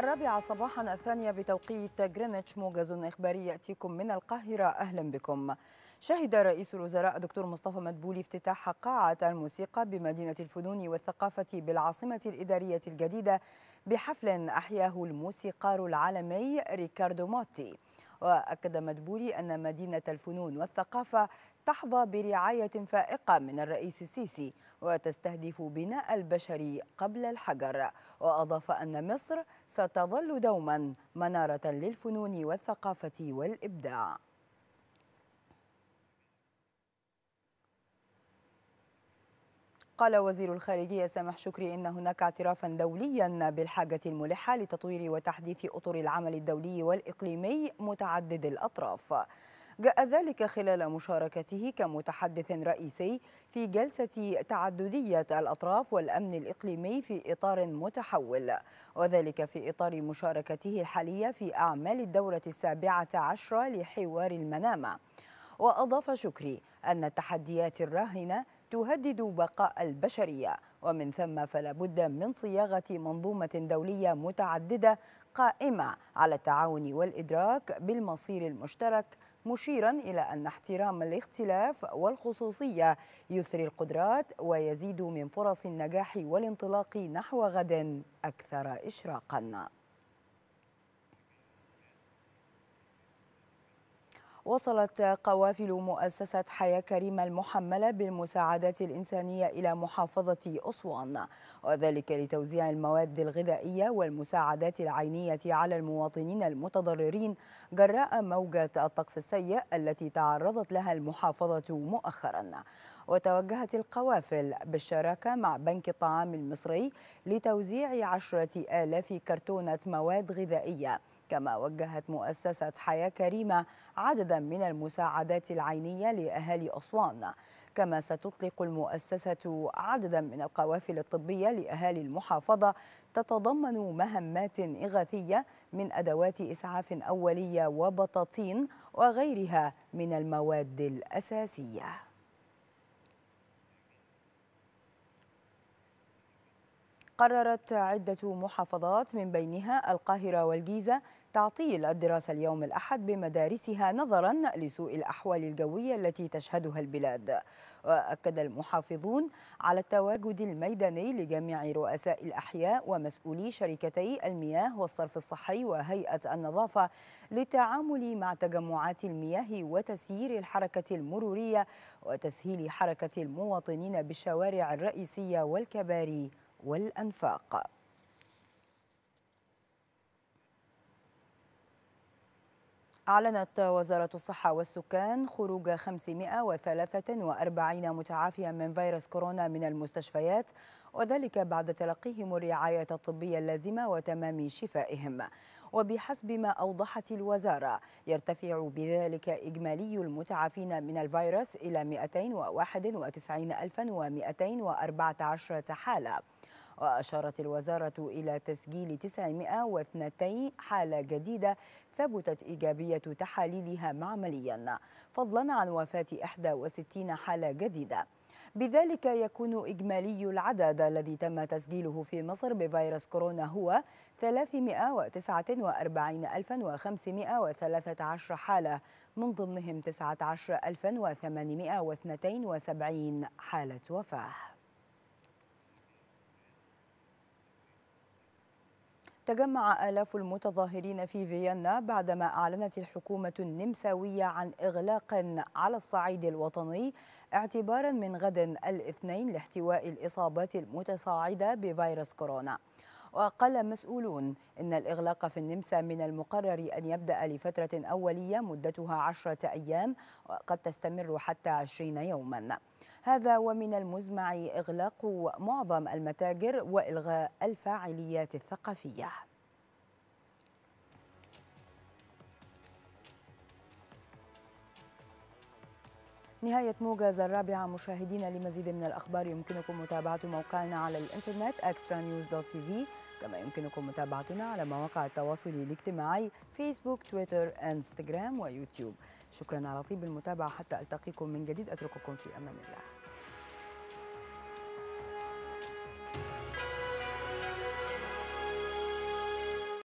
الرابعة صباحا الثانية بتوقيت جرينتش موجز إخباري يأتيكم من القاهرة أهلا بكم شهد رئيس الوزراء دكتور مصطفى مدبولي افتتاح قاعة الموسيقى بمدينة الفنون والثقافة بالعاصمة الإدارية الجديدة بحفل أحياه الموسيقار العالمي ريكاردو موتي وأكد مدبولي أن مدينة الفنون والثقافة تحظى برعاية فائقة من الرئيس السيسي وتستهدف بناء البشر قبل الحجر وأضاف أن مصر ستظل دوما منارة للفنون والثقافة والإبداع قال وزير الخارجية سامح شكري إن هناك اعترافا دوليا بالحاجة الملحة لتطوير وتحديث أطر العمل الدولي والإقليمي متعدد الأطراف جاء ذلك خلال مشاركته كمتحدث رئيسي في جلسة تعددية الأطراف والأمن الإقليمي في إطار متحول وذلك في إطار مشاركته الحالية في أعمال الدورة السابعة عشرة لحوار المنامة وأضاف شكري أن التحديات الراهنة تهدد بقاء البشرية ومن ثم فلا بد من صياغة منظومة دولية متعددة قائمة على التعاون والإدراك بالمصير المشترك مشيرا إلى أن احترام الاختلاف والخصوصية يثري القدرات ويزيد من فرص النجاح والانطلاق نحو غد أكثر إشراقاً وصلت قوافل مؤسسة حياة كريمة المحملة بالمساعدات الإنسانية إلى محافظة أسوان وذلك لتوزيع المواد الغذائية والمساعدات العينية على المواطنين المتضررين جراء موجة الطقس السيء التي تعرضت لها المحافظة مؤخرا وتوجهت القوافل بالشراكة مع بنك الطعام المصري لتوزيع عشرة آلاف كرتونة مواد غذائية كما وجهت مؤسسة حياة كريمة عددا من المساعدات العينية لأهالي أسوان كما ستطلق المؤسسة عددا من القوافل الطبية لأهالي المحافظة تتضمن مهمات إغاثية من أدوات إسعاف أولية وبطاطين وغيرها من المواد الأساسية قررت عدة محافظات من بينها القاهرة والجيزة تعطيل الدراسة اليوم الأحد بمدارسها نظرا لسوء الأحوال الجوية التي تشهدها البلاد وأكد المحافظون على التواجد الميداني لجميع رؤساء الأحياء ومسؤولي شركتي المياه والصرف الصحي وهيئة النظافة للتعامل مع تجمعات المياه وتسيير الحركة المرورية وتسهيل حركة المواطنين بالشوارع الرئيسية والكباري والأنفاق أعلنت وزارة الصحة والسكان خروج 543 متعافيا من فيروس كورونا من المستشفيات وذلك بعد تلقيهم الرعاية الطبية اللازمة وتمام شفائهم وبحسب ما أوضحت الوزارة يرتفع بذلك إجمالي المتعافين من الفيروس إلى 291,214 حالة وأشارت الوزارة إلى تسجيل 902 حالة جديدة ثبتت إيجابية تحاليلها معمليا فضلا عن وفاة 61 حالة جديدة بذلك يكون إجمالي العدد الذي تم تسجيله في مصر بفيروس كورونا هو 349513 حالة من ضمنهم 19872 حالة وفاة تجمع آلاف المتظاهرين في فيينا بعدما أعلنت الحكومة النمساوية عن إغلاق على الصعيد الوطني اعتبارا من غد الاثنين لاحتواء الإصابات المتصاعدة بفيروس كورونا وقال مسؤولون إن الإغلاق في النمسا من المقرر أن يبدأ لفترة أولية مدتها عشرة أيام وقد تستمر حتى عشرين يوماً هذا ومن المزمع إغلاق معظم المتاجر وإلغاء الفاعليات الثقافية نهاية موجز الرابعة مشاهدينا لمزيد من الأخبار يمكنكم متابعة موقعنا على الإنترنت extranews.tv كما يمكنكم متابعتنا على مواقع التواصل الاجتماعي فيسبوك تويتر انستغرام ويوتيوب شكرا على طيب المتابعة حتى ألتقيكم من جديد أترككم في أمان الله